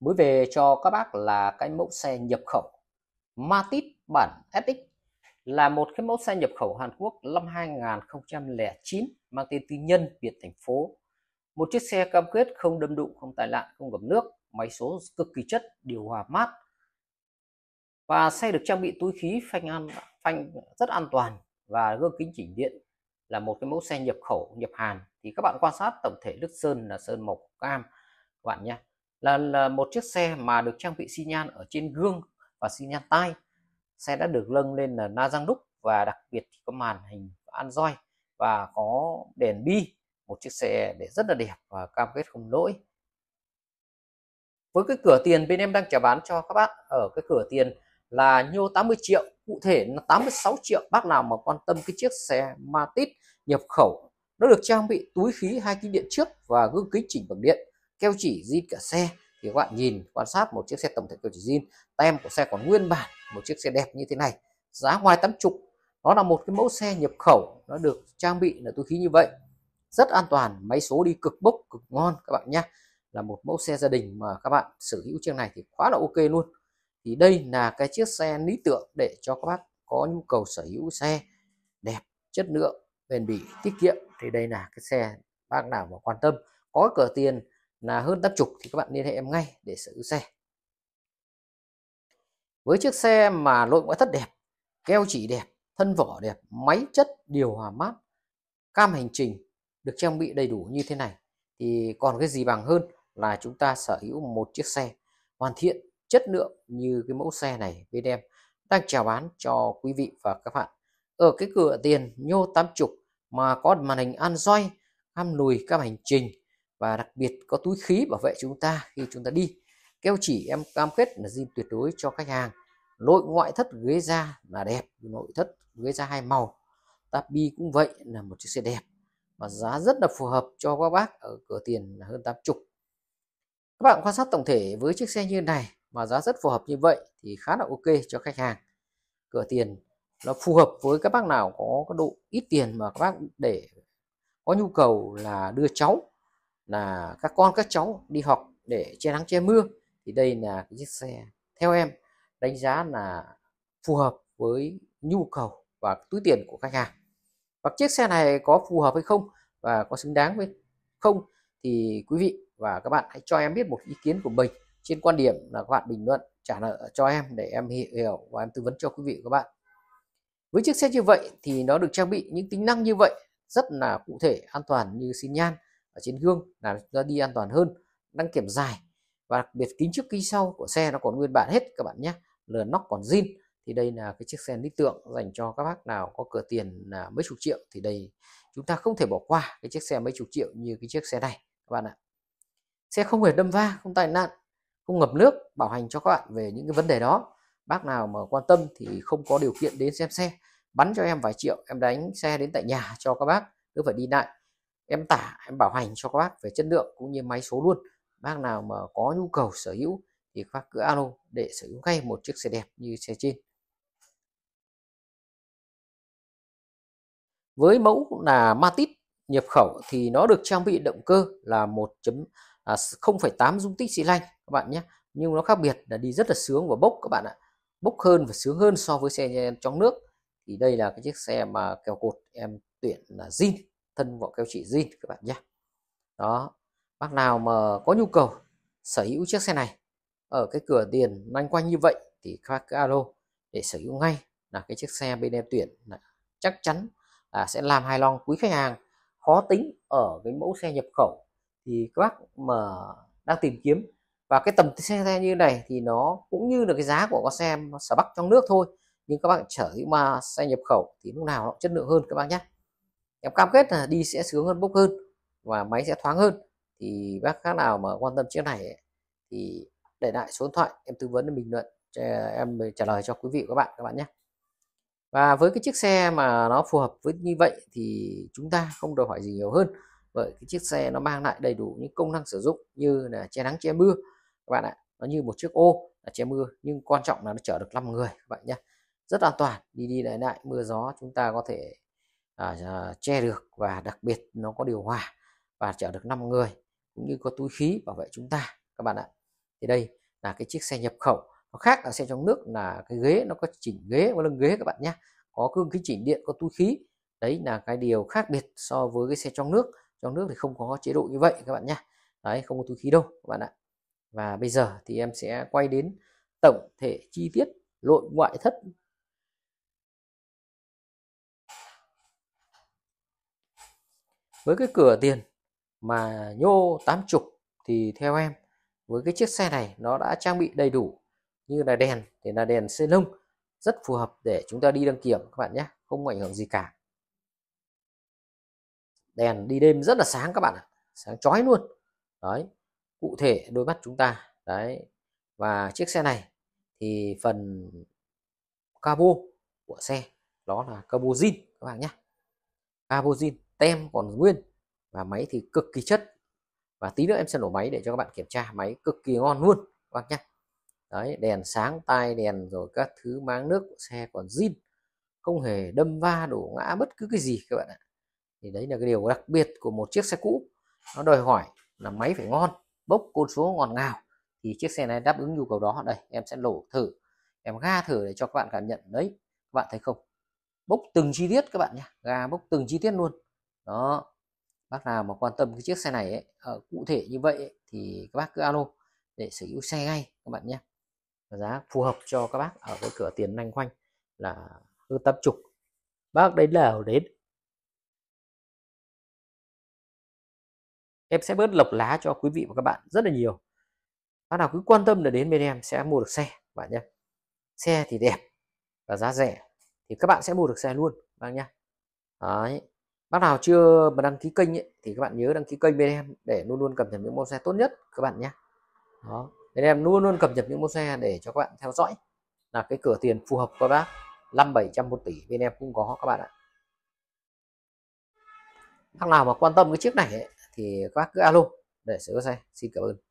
mới về cho các bác là cái mẫu xe nhập khẩu Matiz bản SX là một cái mẫu xe nhập khẩu Hàn Quốc năm 2009 mang tên tư nhân Việt thành phố một chiếc xe cam kết không đâm đụng không tai nạn không ngập nước máy số cực kỳ chất điều hòa mát và xe được trang bị túi khí phanh an phanh rất an toàn và gương kính chỉnh điện là một cái mẫu xe nhập khẩu nhập Hàn thì các bạn quan sát tổng thể Đức Sơn là sơn màu cam các bạn nhé là, là một chiếc xe mà được trang bị xi nhan ở trên gương và xi nhan tai xe đã được lâng lên là na răng đúc và đặc biệt thì có màn hình Android và có đèn bi một chiếc xe để rất là đẹp và cam kết không lỗi với cái cửa tiền bên em đang trả bán cho các bác ở cái cửa tiền là nhô 80 triệu cụ thể là 86 triệu bác nào mà quan tâm cái chiếc xe Matiz nhập khẩu nó được trang bị túi khí hai kính điện trước và gương kính chỉnh bằng điện keo chỉ zin cả xe thì các bạn nhìn quan sát một chiếc xe tổng thể keo chỉ zin tem của xe còn nguyên bản một chiếc xe đẹp như thế này giá ngoài chục nó là một cái mẫu xe nhập khẩu nó được trang bị là túi khí như vậy rất an toàn máy số đi cực bốc cực ngon các bạn nhé là một mẫu xe gia đình mà các bạn sở hữu chiếc này thì quá là ok luôn thì đây là cái chiếc xe lý tưởng để cho các bác có nhu cầu sở hữu xe đẹp chất lượng bền bỉ tiết kiệm thì đây là cái xe bác nào mà quan tâm có cửa tiền là hơn tám chục thì các bạn liên hệ em ngay để sở hữu xe với chiếc xe mà nội ngoại thất đẹp keo chỉ đẹp thân vỏ đẹp máy chất điều hòa mát cam hành trình được trang bị đầy đủ như thế này thì còn cái gì bằng hơn là chúng ta sở hữu một chiếc xe hoàn thiện chất lượng như cái mẫu xe này bên em đang chào bán cho quý vị và các bạn ở cái cửa tiền nhô tám chục mà có màn hình an roi cam lùi cam hành trình và đặc biệt có túi khí bảo vệ chúng ta khi chúng ta đi keo chỉ em cam kết là zin tuyệt đối cho khách hàng nội ngoại thất ghế da là đẹp nội thất ghế da hai màu tapi cũng vậy là một chiếc xe đẹp và giá rất là phù hợp cho các bác ở cửa tiền là hơn 80 các bạn quan sát tổng thể với chiếc xe như này mà giá rất phù hợp như vậy thì khá là ok cho khách hàng cửa tiền nó phù hợp với các bác nào có cái độ ít tiền mà các bác để có nhu cầu là đưa cháu là các con các cháu đi học để che nắng che mưa thì đây là cái chiếc xe theo em đánh giá là phù hợp với nhu cầu và túi tiền của khách hàng và chiếc xe này có phù hợp hay không và có xứng đáng với không thì quý vị và các bạn hãy cho em biết một ý kiến của mình trên quan điểm là các bạn bình luận trả lời cho em để em hiểu và em tư vấn cho quý vị và các bạn với chiếc xe như vậy thì nó được trang bị những tính năng như vậy rất là cụ thể an toàn như xin nhan ở trên gương là ra đi an toàn hơn đăng kiểm dài và đặc biệt kính trước kính sau của xe nó còn nguyên bản hết các bạn nhé lườn nóc còn zin thì đây là cái chiếc xe lý tưởng dành cho các bác nào có cửa tiền à, mấy chục triệu thì đây chúng ta không thể bỏ qua cái chiếc xe mấy chục triệu như cái chiếc xe này các bạn ạ xe không hề đâm va không tai nạn không ngập nước bảo hành cho các bạn về những cái vấn đề đó bác nào mà quan tâm thì không có điều kiện đến xem xe bắn cho em vài triệu em đánh xe đến tại nhà cho các bác cứ phải đi lại em tả em bảo hành cho các bác về chất lượng cũng như máy số luôn bác nào mà có nhu cầu sở hữu thì các bác cứ alo để sở hữu ngay một chiếc xe đẹp như xe trên với mẫu là Matiz nhập khẩu thì nó được trang bị động cơ là 1 à, 0,8 dung tích xi lanh các bạn nhé nhưng nó khác biệt là đi rất là sướng và bốc các bạn ạ bốc hơn và sướng hơn so với xe trong nước thì đây là cái chiếc xe mà kèo cột em tuyển là zin thân vỏ keo chỉ zin các bạn nhé đó bác nào mà có nhu cầu sở hữu chiếc xe này ở cái cửa tiền loanh quanh như vậy thì các bác alo để sở hữu ngay là cái chiếc xe bên em tuyển là chắc chắn là sẽ làm hài lòng quý khách hàng khó tính ở cái mẫu xe nhập khẩu thì các bác mà đang tìm kiếm và cái tầm xe, xe như này thì nó cũng như là cái giá của con xe sở bắc trong nước thôi nhưng các bạn chở mà xe nhập khẩu thì lúc nào nó chất lượng hơn các bạn nhé em cam kết là đi sẽ sướng hơn bốc hơn và máy sẽ thoáng hơn thì bác khác nào mà quan tâm chiếc này ấy, thì để lại số điện thoại em tư vấn bình luận em trả lời cho quý vị và các bạn các bạn nhé và với cái chiếc xe mà nó phù hợp với như vậy thì chúng ta không đòi hỏi gì nhiều hơn bởi cái chiếc xe nó mang lại đầy đủ những công năng sử dụng như là che nắng che mưa các bạn ạ nó như một chiếc ô là che mưa nhưng quan trọng là nó chở được 5 người các bạn nhé rất an toàn đi đi lại lại mưa gió chúng ta có thể à, che được và đặc biệt nó có điều hòa và chở được 5 người cũng như có túi khí bảo vệ chúng ta các bạn ạ thì đây là cái chiếc xe nhập khẩu nó khác ở xe trong nước là cái ghế nó có chỉnh ghế có lưng ghế các bạn nhé có cương khí chỉnh điện có túi khí đấy là cái điều khác biệt so với cái xe trong nước trong nước thì không có chế độ như vậy các bạn nhé đấy không có túi khí đâu các bạn ạ và bây giờ thì em sẽ quay đến tổng thể chi tiết nội ngoại thất với cái cửa tiền mà nhô 80 thì theo em với cái chiếc xe này nó đã trang bị đầy đủ như là đèn thì là đèn xê lông rất phù hợp để chúng ta đi đăng kiểm các bạn nhé không ảnh hưởng gì cả đèn đi đêm rất là sáng các bạn ạ sáng chói luôn đấy cụ thể đôi mắt chúng ta đấy và chiếc xe này thì phần cabo của xe đó là cabo zin các bạn nhé cabo zin tem còn nguyên và máy thì cực kỳ chất và tí nữa em sẽ nổ máy để cho các bạn kiểm tra máy cực kỳ ngon luôn các bác nhé đấy đèn sáng tai đèn rồi các thứ máng nước của xe còn zin không hề đâm va đổ ngã bất cứ cái gì các bạn ạ thì đấy là cái điều đặc biệt của một chiếc xe cũ nó đòi hỏi là máy phải ngon bốc côn số ngọt ngào thì chiếc xe này đáp ứng nhu cầu đó đây em sẽ nổ thử em ga thử để cho các bạn cảm nhận đấy các bạn thấy không bốc từng chi tiết các bạn nhé ga bốc từng chi tiết luôn đó bác nào mà quan tâm cái chiếc xe này ấy, ở ờ, cụ thể như vậy ấy, thì các bác cứ alo để sở hữu xe ngay các bạn nhé giá phù hợp cho các bác ở cái cửa tiền lanh quanh là hơn tám chục bác đấy là đến em sẽ bớt lọc lá cho quý vị và các bạn rất là nhiều bác nào cứ quan tâm là đến bên em sẽ mua được xe bạn nhé xe thì đẹp và giá rẻ thì các bạn sẽ mua được xe luôn các bạn nhé đấy bác nào chưa mà đăng ký kênh ấy, thì các bạn nhớ đăng ký kênh bên em để luôn luôn cập nhật những mẫu xe tốt nhất các bạn nhé đó bên em luôn luôn cập nhật những mẫu xe để cho các bạn theo dõi là cái cửa tiền phù hợp các bác năm bảy trăm một tỷ bên em cũng có các bạn ạ bác nào mà quan tâm cái chiếc này ấy, thì các bác cứ alo để sửa xe xin cảm ơn